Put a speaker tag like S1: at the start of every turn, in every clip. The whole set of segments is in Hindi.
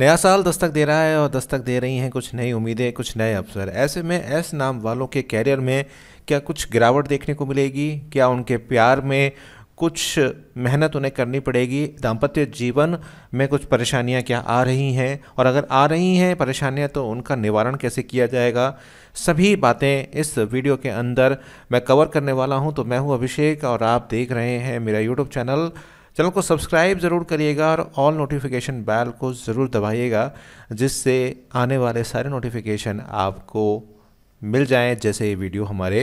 S1: नया साल दस्तक दे रहा है और दस्तक दे रही हैं कुछ नई उम्मीदें कुछ नए अवसर ऐसे में ऐसे नाम वालों के कैरियर में क्या कुछ गिरावट देखने को मिलेगी क्या उनके प्यार में कुछ मेहनत उन्हें करनी पड़ेगी दाम्पत्य जीवन में कुछ परेशानियां क्या आ रही हैं और अगर आ रही हैं परेशानियां तो उनका निवारण कैसे किया जाएगा सभी बातें इस वीडियो के अंदर मैं कवर करने वाला हूं तो मैं हूं अभिषेक और आप देख रहे हैं मेरा यूट्यूब चैनल चैनल को सब्सक्राइब ज़रूर करिएगा और ऑल नोटिफिकेशन बैल को ज़रूर दबाइएगा जिससे आने वाले सारे नोटिफिकेशन आपको मिल जाएं जैसे ये वीडियो हमारे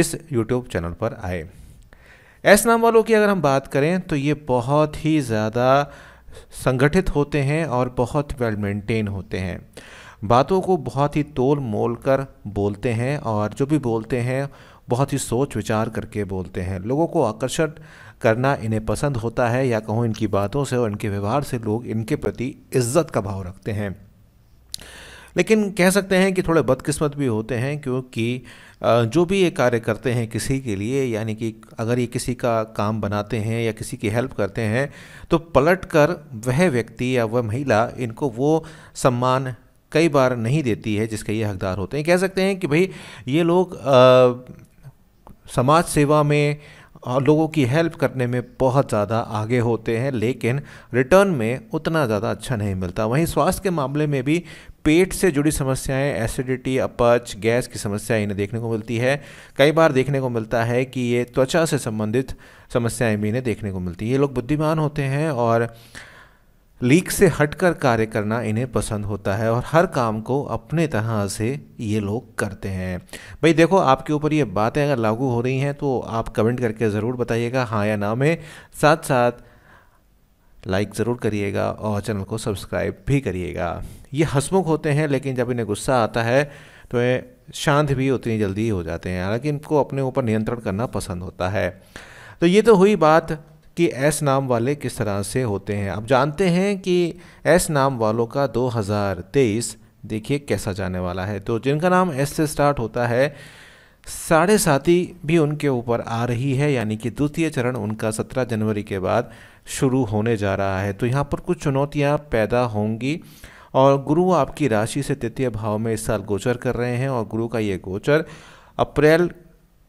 S1: इस यूट्यूब चैनल पर आए ऐसे नाम वालों की अगर हम बात करें तो ये बहुत ही ज़्यादा संगठित होते हैं और बहुत वेल मेंटेन होते हैं बातों को बहुत ही तोल मोल कर बोलते हैं और जो भी बोलते हैं बहुत ही सोच विचार करके बोलते हैं लोगों को आकर्षक करना इन्हें पसंद होता है या कहूँ इनकी बातों से और इनके व्यवहार से लोग इनके प्रति इज्जत का भाव रखते हैं लेकिन कह सकते हैं कि थोड़े बदकिस्मत भी होते हैं क्योंकि जो भी ये कार्य करते हैं किसी के लिए यानी कि अगर ये किसी का काम बनाते हैं या किसी की हेल्प करते हैं तो पलट कर वह व्यक्ति या वह महिला इनको वो सम्मान कई बार नहीं देती है जिसके ये हकदार होते हैं कह सकते हैं कि भाई ये लोग आ, समाज सेवा में लोगों की हेल्प करने में बहुत ज़्यादा आगे होते हैं लेकिन रिटर्न में उतना ज़्यादा अच्छा नहीं मिलता वहीं स्वास्थ्य के मामले में भी पेट से जुड़ी समस्याएं एसिडिटी अपच गैस की समस्याएं इन्हें देखने को मिलती है कई बार देखने को मिलता है कि ये त्वचा से संबंधित समस्याएं भी इन्हें देखने को मिलती है ये लोग बुद्धिमान होते हैं और लीक से हटकर कार्य करना इन्हें पसंद होता है और हर काम को अपने तरह से ये लोग करते हैं भाई देखो आपके ऊपर ये बातें अगर लागू हो रही हैं तो आप कमेंट करके ज़रूर बताइएगा हाँ या ना में साथ साथ लाइक ज़रूर करिएगा और चैनल को सब्सक्राइब भी करिएगा ये हंसमुख होते हैं लेकिन जब इन्हें गुस्सा आता है तो ये शांत भी उतनी जल्दी हो जाते हैं हालांकि इनको अपने ऊपर नियंत्रण करना पसंद होता है तो ये तो हुई बात कि ऐस नाम वाले किस तरह से होते हैं आप जानते हैं कि ऐस नाम वालों का 2023 देखिए कैसा जाने वाला है तो जिनका नाम एस से स्टार्ट होता है साढ़े साथी भी उनके ऊपर आ रही है यानी कि द्वितीय चरण उनका 17 जनवरी के बाद शुरू होने जा रहा है तो यहाँ पर कुछ चुनौतियाँ पैदा होंगी और गुरु आपकी राशि से तृतीय भाव में इस साल गोचर कर रहे हैं और गुरु का ये गोचर अप्रैल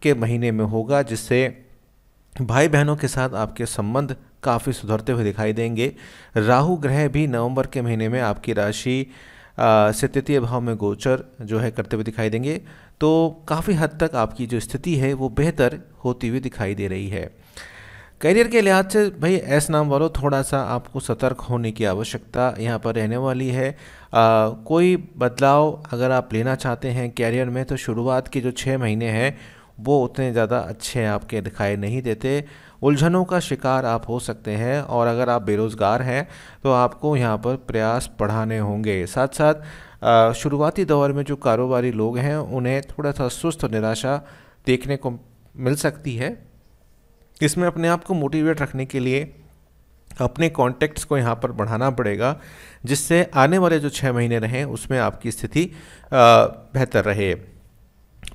S1: के महीने में होगा जिससे भाई बहनों के साथ आपके संबंध काफ़ी सुधरते हुए दिखाई देंगे राहु ग्रह भी नवंबर के महीने में आपकी राशि से तृतीय भाव में गोचर जो है करते हुए दिखाई देंगे तो काफ़ी हद तक आपकी जो स्थिति है वो बेहतर होती हुई दिखाई दे रही है करियर के लिहाज से भाई ऐस नाम वालों थोड़ा सा आपको सतर्क होने की आवश्यकता यहाँ पर रहने वाली है आ, कोई बदलाव अगर आप लेना चाहते हैं कैरियर में तो शुरुआत के जो छः महीने हैं वो उतने ज़्यादा अच्छे आपके दिखाई नहीं देते उलझनों का शिकार आप हो सकते हैं और अगर आप बेरोज़गार हैं तो आपको यहाँ पर प्रयास बढ़ाने होंगे साथ साथ शुरुआती दौर में जो कारोबारी लोग हैं उन्हें थोड़ा सा सुस्त निराशा देखने को मिल सकती है इसमें अपने आप को मोटिवेट रखने के लिए अपने कॉन्टैक्ट्स को यहाँ पर बढ़ाना पड़ेगा जिससे आने वाले जो छः महीने रहें उसमें आपकी स्थिति बेहतर रहे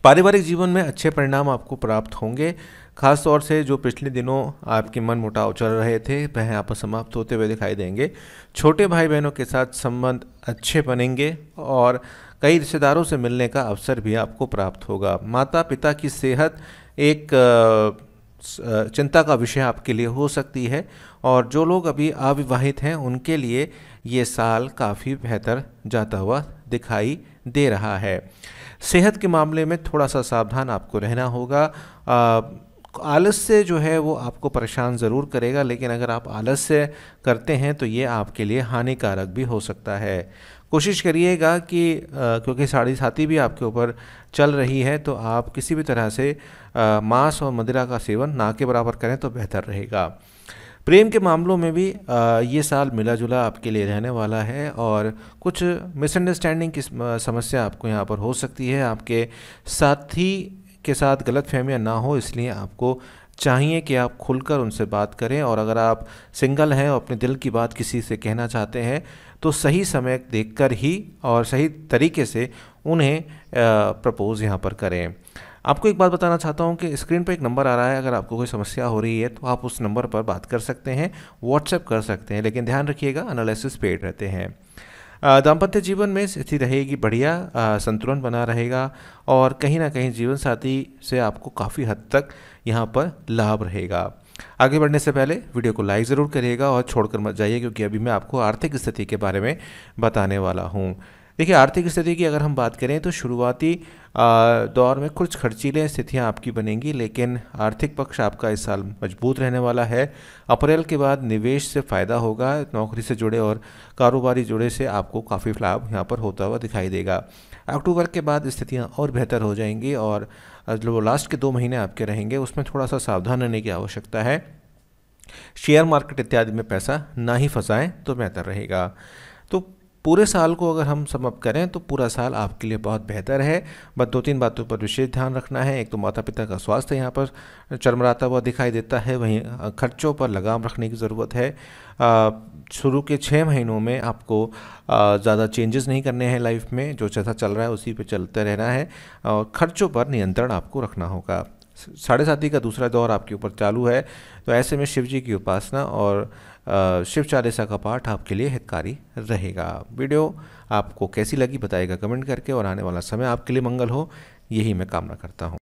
S1: पारिवारिक जीवन में अच्छे परिणाम आपको प्राप्त होंगे खास तौर से जो पिछले दिनों आपके मन मुटाव चल रहे थे वह आप समाप्त होते हुए दिखाई देंगे छोटे भाई बहनों के साथ संबंध अच्छे बनेंगे और कई रिश्तेदारों से मिलने का अवसर भी आपको प्राप्त होगा माता पिता की सेहत एक चिंता का विषय आपके लिए हो सकती है और जो लोग अभी अविवाहित हैं उनके लिए ये साल काफ़ी बेहतर जाता हुआ दिखाई दे रहा है सेहत के मामले में थोड़ा सा सावधान आपको रहना होगा आलस से जो है वो आपको परेशान ज़रूर करेगा लेकिन अगर आप आलस से करते हैं तो ये आपके लिए हानिकारक भी हो सकता है कोशिश करिएगा कि आ, क्योंकि साड़ी साथी भी आपके ऊपर चल रही है तो आप किसी भी तरह से आ, मांस और मदिरा का सेवन ना के बराबर करें तो बेहतर रहेगा प्रेम के मामलों में भी ये साल मिला जुला आपके लिए रहने वाला है और कुछ मिसअंडरस्टैंडिंग की समस्या आपको यहाँ पर हो सकती है आपके साथी के साथ गलत फहमियाँ ना हो इसलिए आपको चाहिए कि आप खुलकर उनसे बात करें और अगर आप सिंगल हैं और अपने दिल की बात किसी से कहना चाहते हैं तो सही समय देखकर ही और सही तरीके से उन्हें प्रपोज़ यहाँ पर करें आपको एक बात बताना चाहता हूँ कि स्क्रीन पर एक नंबर आ रहा है अगर आपको कोई समस्या हो रही है तो आप उस नंबर पर बात कर सकते हैं व्हाट्सएप कर सकते हैं लेकिन ध्यान रखिएगा एनालिसिस पेड रहते हैं दाम्पत्य जीवन में स्थिति रहेगी बढ़िया संतुलन बना रहेगा और कहीं ना कहीं जीवन साथी से आपको काफ़ी हद तक यहाँ पर लाभ रहेगा आगे बढ़ने से पहले वीडियो को लाइक ज़रूर करिएगा और छोड़कर मत जाइए क्योंकि अभी मैं आपको आर्थिक स्थिति के बारे में बताने वाला हूँ देखिए आर्थिक स्थिति की अगर हम बात करें तो शुरुआती दौर में कुछ खर्चीले स्थितियां आपकी बनेंगी लेकिन आर्थिक पक्ष आपका इस साल मजबूत रहने वाला है अप्रैल के बाद निवेश से फ़ायदा होगा नौकरी से जुड़े और कारोबारी जुड़े से आपको काफ़ी लाभ यहाँ पर होता हुआ दिखाई देगा अक्टूबर के बाद स्थितियाँ और बेहतर हो जाएंगी और जो लास्ट के दो महीने आपके रहेंगे उसमें थोड़ा सा सावधान रहने की आवश्यकता है शेयर मार्केट इत्यादि में पैसा ना ही फंसाएं तो बेहतर रहेगा तो पूरे साल को अगर हम समअप करें तो पूरा साल आपके लिए बहुत बेहतर है बस दो तीन बातों पर विशेष ध्यान रखना है एक तो माता पिता का स्वास्थ्य यहाँ पर चरमराता हुआ दिखाई देता है वहीं खर्चों पर लगाम रखने की ज़रूरत है शुरू के छः महीनों में आपको ज़्यादा चेंजेस नहीं करने हैं लाइफ में जो जैसा चल रहा है उसी पर चलते रहना है और खर्चों पर नियंत्रण आपको रखना होगा साढ़े साथी का दूसरा दौर आपके ऊपर चालू है तो ऐसे में शिव जी की उपासना और शिव चालीसा का पाठ आपके लिए हितकारी रहेगा वीडियो आपको कैसी लगी बताएगा कमेंट करके और आने वाला समय आपके लिए मंगल हो यही मैं कामना करता हूँ